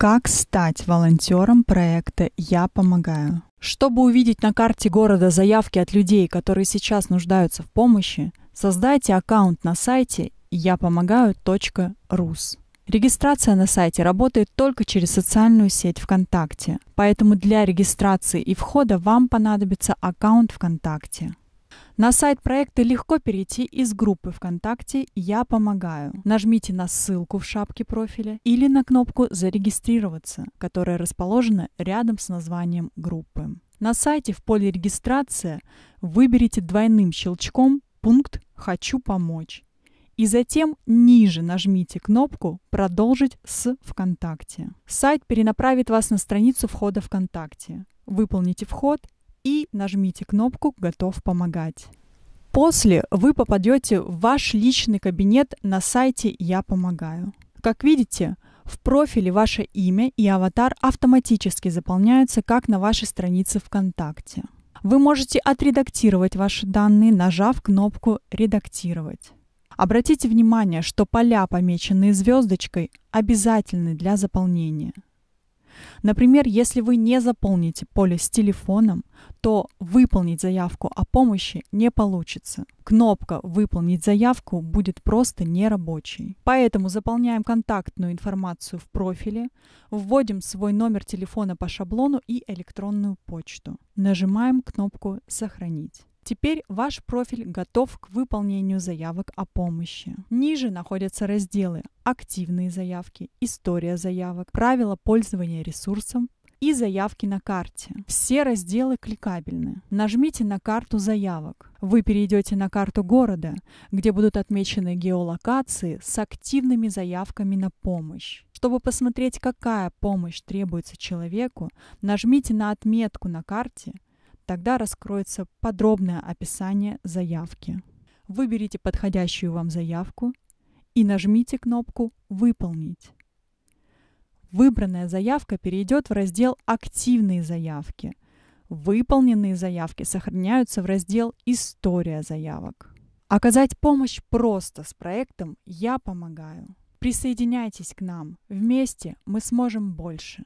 Как стать волонтером проекта «Я помогаю»? Чтобы увидеть на карте города заявки от людей, которые сейчас нуждаются в помощи, создайте аккаунт на сайте я помогаю.рус. Регистрация на сайте работает только через социальную сеть ВКонтакте, поэтому для регистрации и входа вам понадобится аккаунт ВКонтакте. На сайт проекта легко перейти из группы ВКонтакте «Я помогаю». Нажмите на ссылку в шапке профиля или на кнопку «Зарегистрироваться», которая расположена рядом с названием группы. На сайте в поле «Регистрация» выберите двойным щелчком пункт «Хочу помочь» и затем ниже нажмите кнопку «Продолжить с ВКонтакте». Сайт перенаправит вас на страницу входа ВКонтакте. Выполните вход и нажмите кнопку «Готов помогать». После вы попадете в ваш личный кабинет на сайте «Я помогаю». Как видите, в профиле ваше имя и аватар автоматически заполняются, как на вашей странице ВКонтакте. Вы можете отредактировать ваши данные, нажав кнопку «Редактировать». Обратите внимание, что поля, помеченные звездочкой, обязательны для заполнения – Например, если вы не заполните поле с телефоном, то выполнить заявку о помощи не получится. Кнопка «Выполнить заявку» будет просто нерабочей. Поэтому заполняем контактную информацию в профиле, вводим свой номер телефона по шаблону и электронную почту. Нажимаем кнопку «Сохранить». Теперь ваш профиль готов к выполнению заявок о помощи. Ниже находятся разделы «Активные заявки», «История заявок», «Правила пользования ресурсом», и заявки на карте. Все разделы кликабельны. Нажмите на карту заявок. Вы перейдете на карту города, где будут отмечены геолокации с активными заявками на помощь. Чтобы посмотреть, какая помощь требуется человеку, нажмите на отметку на карте – Тогда раскроется подробное описание заявки. Выберите подходящую вам заявку и нажмите кнопку «Выполнить». Выбранная заявка перейдет в раздел «Активные заявки». Выполненные заявки сохраняются в раздел «История заявок». Оказать помощь просто с проектом «Я помогаю». Присоединяйтесь к нам. Вместе мы сможем больше.